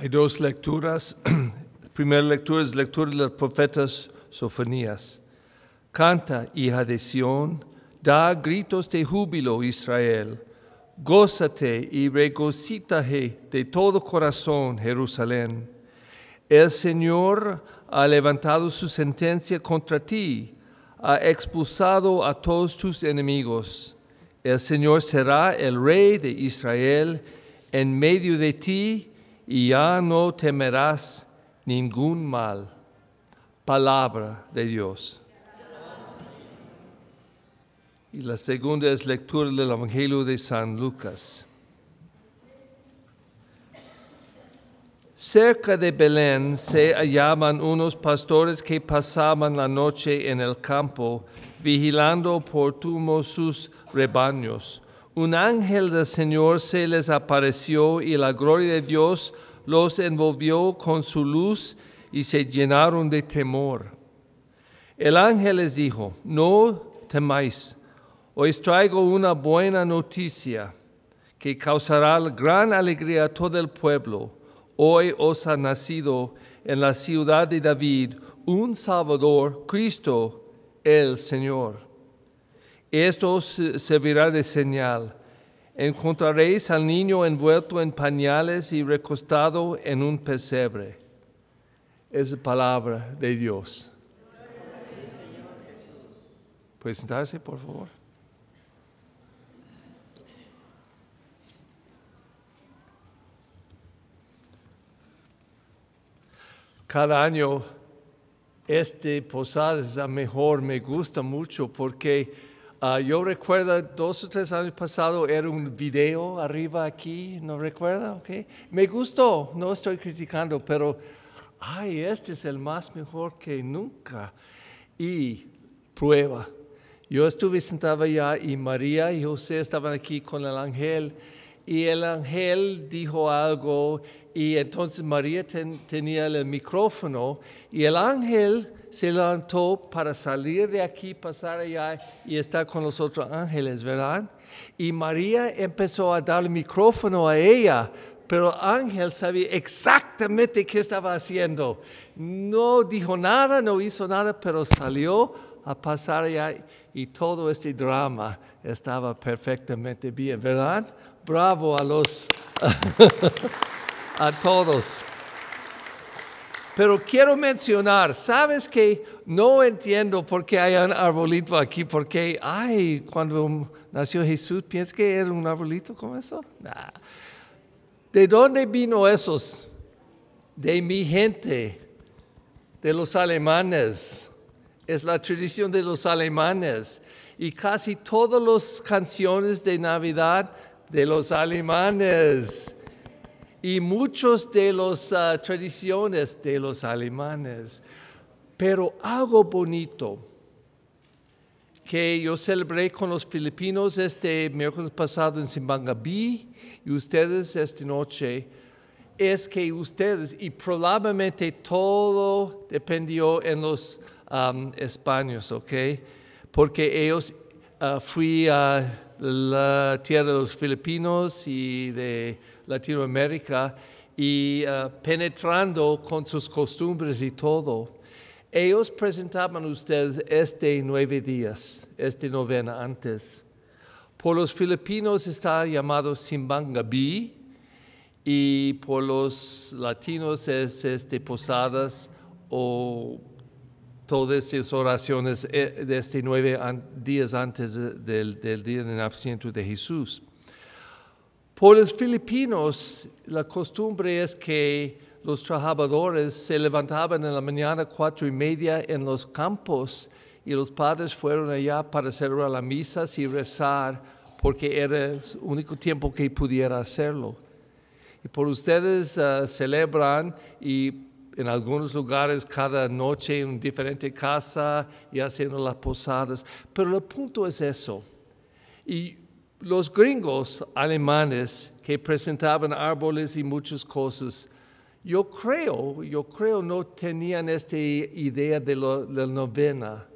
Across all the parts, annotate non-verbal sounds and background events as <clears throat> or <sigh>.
Hay dos lecturas. La <clears throat> primera lectura es la lectura de los profetas Sofonías. Canta, hija de Sión, da gritos de júbilo, Israel. Gózate y regocítate de todo corazón, Jerusalén. El Señor ha levantado su sentencia contra ti, ha expulsado a todos tus enemigos. El Señor será el rey de Israel en medio de ti y ya no temerás ningún mal. Palabra de Dios. Y la segunda es lectura del Evangelio de San Lucas. Cerca de Belén se hallaban unos pastores que pasaban la noche en el campo, vigilando por tumo sus rebaños un ángel del Señor se les apareció y la gloria de Dios los envolvió con su luz y se llenaron de temor. El ángel les dijo, no temáis, os traigo una buena noticia que causará gran alegría a todo el pueblo. Hoy os ha nacido en la ciudad de David un Salvador, Cristo el Señor. Esto os servirá de señal. Encontraréis al niño envuelto en pañales y recostado en un pesebre. Es palabra de Dios. ¿Puedes sentarse, por favor. Cada año este es a mejor me gusta mucho porque Ah, yo recuerdo dos o tres años pasado era un video arriba aquí, ¿no recuerda? Me gustó, no estoy criticando, pero, ay, este es el más mejor que nunca. Y prueba. Yo estuve sentada allá y María y José estaban aquí con el ángel y el ángel dijo algo y entonces María tenía el micrófono y el ángel se levantó para salir de aquí, pasar allá y estar con los otros ángeles, ¿verdad? Y María empezó a dar el micrófono a ella pero Ángel sabía exactamente qué estaba haciendo. No dijo nada, no hizo nada, pero salió a pasar allá. y todo este drama estaba perfectamente bien, ¿verdad? Bravo a los, <laughs> a todos. Pero quiero mencionar, sabes que no entiendo por qué hay un arbolito aquí, porque, ay, cuando nació Jesús, ¿piensas que era un arbolito como eso? ¿De dónde vino esos? De mi gente, de los alemanes. Es la tradición de los alemanes. Y casi todas las canciones de Navidad de los alemanes. Y muchos de las ah, tradiciones de los alemanes. Pero algo bonito que yo celebré con los filipinos este miércoles pasado en Simbangabí y ustedes esta noche es que ustedes y probablemente todo dependió en los um, españoles, ¿ok? Porque ellos uh, fui a la tierra de los filipinos y de Latinoamérica y uh, penetrando con sus costumbres y todo ellos presentaban a ustedes este nueve días, este novena antes. Por los filipinos está llamado Simbangabí y por los latinos es este posadas o todas esas oraciones eh, de este nueve días antes del, del día del nacimiento de Jesús. Por los filipinos la costumbre es que los trabajadores se levantaban en la mañana cuatro y media en los campos y los padres fueron allá para celebrar las misas y rezar porque era el único tiempo que pudiera hacerlo. Y por ustedes ah, celebran y en algunos lugares cada noche en diferentes casas y haciendo las posadas. Pero el punto es eso. Y los gringos alemanes que presentaban árboles y muchas cosas, yo creo, yo creo no tenían esta idea de la novena,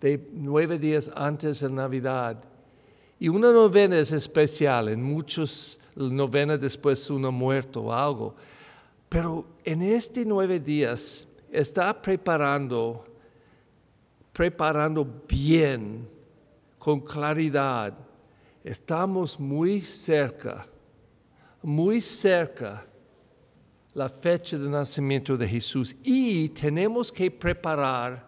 de nueve días antes de Navidad. Y una novena es especial, en muchos novenas después uno muerto o algo. Pero en estos nueve días está preparando, preparando bien, con claridad. Estamos muy cerca, muy cerca la fecha de nacimiento de Jesús y tenemos que preparar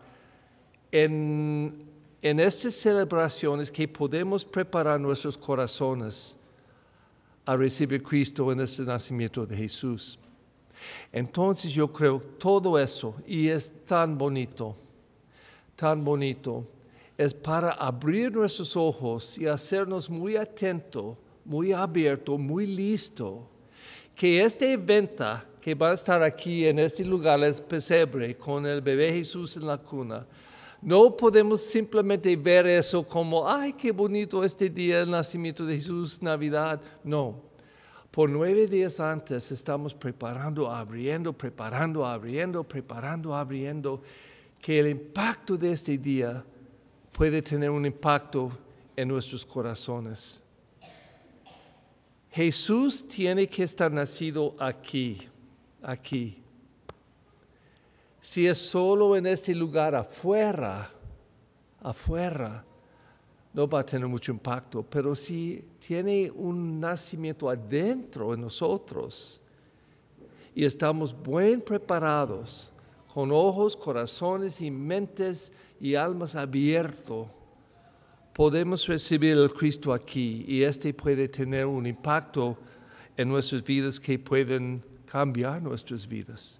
en, en estas celebraciones que podemos preparar nuestros corazones a recibir Cristo en este nacimiento de Jesús. Entonces yo creo todo eso y es tan bonito, tan bonito, es para abrir nuestros ojos y hacernos muy atento, muy abierto, muy listo, que este evento que va a estar aquí en este lugar, el pesebre, con el bebé Jesús en la cuna. No podemos simplemente ver eso como, ay, qué bonito este día, el nacimiento de Jesús, Navidad. No. Por nueve días antes estamos preparando, abriendo, preparando, abriendo, preparando, abriendo, que el impacto de este día puede tener un impacto en nuestros corazones. Jesús tiene que estar nacido aquí aquí. Si es solo en este lugar afuera, afuera, no va a tener mucho impacto, pero si tiene un nacimiento adentro en nosotros y estamos bien preparados, con ojos, corazones y mentes y almas abiertos, podemos recibir el Cristo aquí y este puede tener un impacto en nuestras vidas que pueden Cambiar nuestras vidas.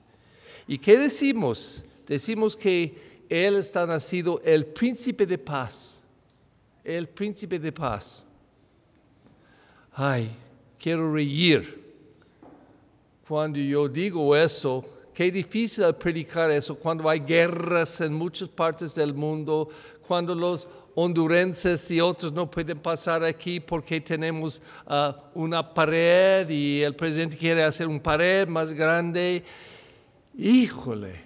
¿Y qué decimos? Decimos que Él está nacido el príncipe de paz. El príncipe de paz. Ay, quiero reír. Cuando yo digo eso, qué difícil predicar eso cuando hay guerras en muchas partes del mundo, cuando los hondurenses y otros no pueden pasar aquí porque tenemos ah, una pared y el presidente quiere hacer una pared más grande. Híjole,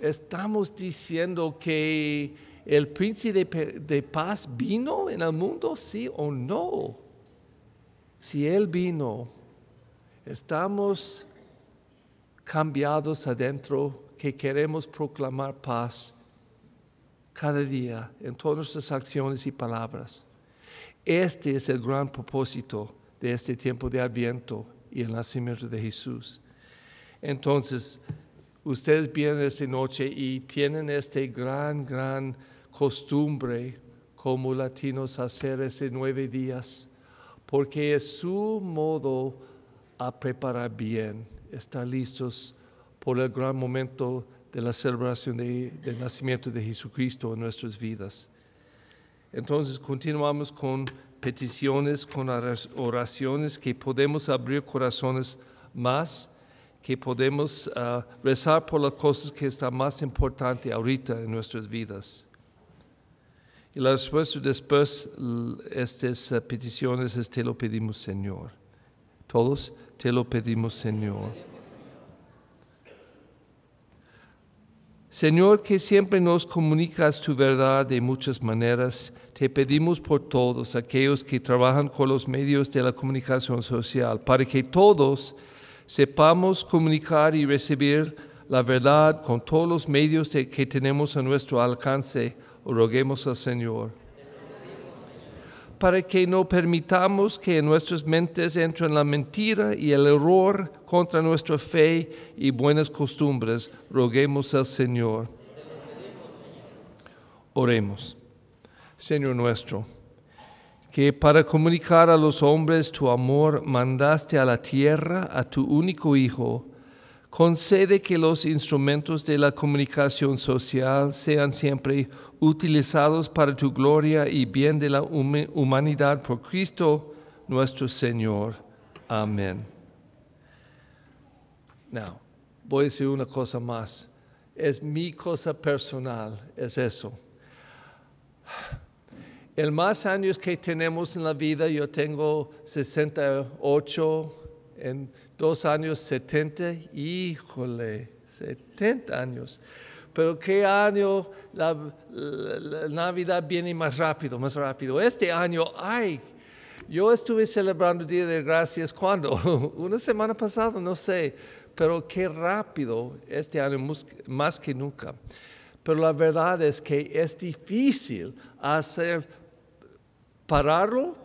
estamos diciendo que el príncipe de paz vino en el mundo, sí o no. Si él vino, estamos cambiados adentro que queremos proclamar paz cada día en todas nuestras acciones y palabras. Este es el gran propósito de este tiempo de Adviento y el nacimiento de Jesús. Entonces, ustedes vienen esta noche y tienen esta gran, gran costumbre como latinos hacer ese nueve días, porque es su modo a preparar bien, estar listos por el gran momento de la celebración del nacimiento de Jesucristo en nuestras vidas. Entonces continuamos con peticiones, con oraciones que podemos abrir corazones más, que podemos ah, rezar por las cosas que están más importantes ahorita en nuestras vidas. Y la respuesta después estas ah, peticiones es te lo pedimos Señor. Todos te lo pedimos Señor. Señor, que siempre nos comunicas tu verdad de muchas maneras, te pedimos por todos aquellos que trabajan con los medios de la comunicación social, para que todos sepamos comunicar y recibir la verdad con todos los medios que tenemos a nuestro alcance. Roguemos al Señor para que no permitamos que en nuestras mentes entren la mentira y el error contra nuestra fe y buenas costumbres. Roguemos al Señor. Oremos. Señor nuestro, que para comunicar a los hombres tu amor mandaste a la tierra a tu único Hijo concede que los instrumentos de la comunicación social sean siempre utilizados para tu gloria y bien de la humanidad por Cristo nuestro Señor. Amén. Now, voy a decir una cosa más. Es mi cosa personal, es eso. El más años que tenemos en la vida, yo tengo 68, en dos años 70, híjole, 70 años. Pero qué año la, Navidad viene más rápido, más rápido. Este año, ay, yo estuve celebrando Día de Gracias cuando, <laughs> una semana pasada, no sé, pero qué rápido este año, más que nunca. Pero la verdad es que es difícil hacer pararlo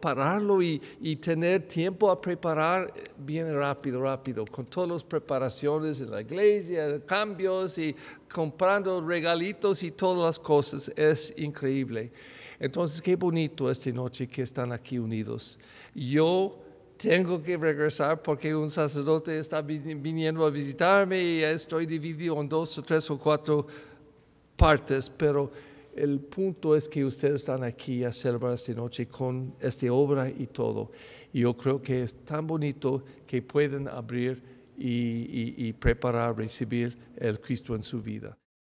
pararlo y, tener tiempo a preparar bien eh, rápido, rápido, con todas las preparaciones en la iglesia, cambios y comprando regalitos y todas las cosas. Es increíble. Entonces, qué bonito esta noche que están aquí unidos. Yo tengo que regresar porque un sacerdote está viniendo a visitarme y estoy dividido en dos o tres o cuatro partes, pero el punto es que ustedes están aquí a celebrar esta noche con esta obra y todo. Y yo creo que es tan bonito que pueden abrir y, y preparar, recibir el Cristo en su vida.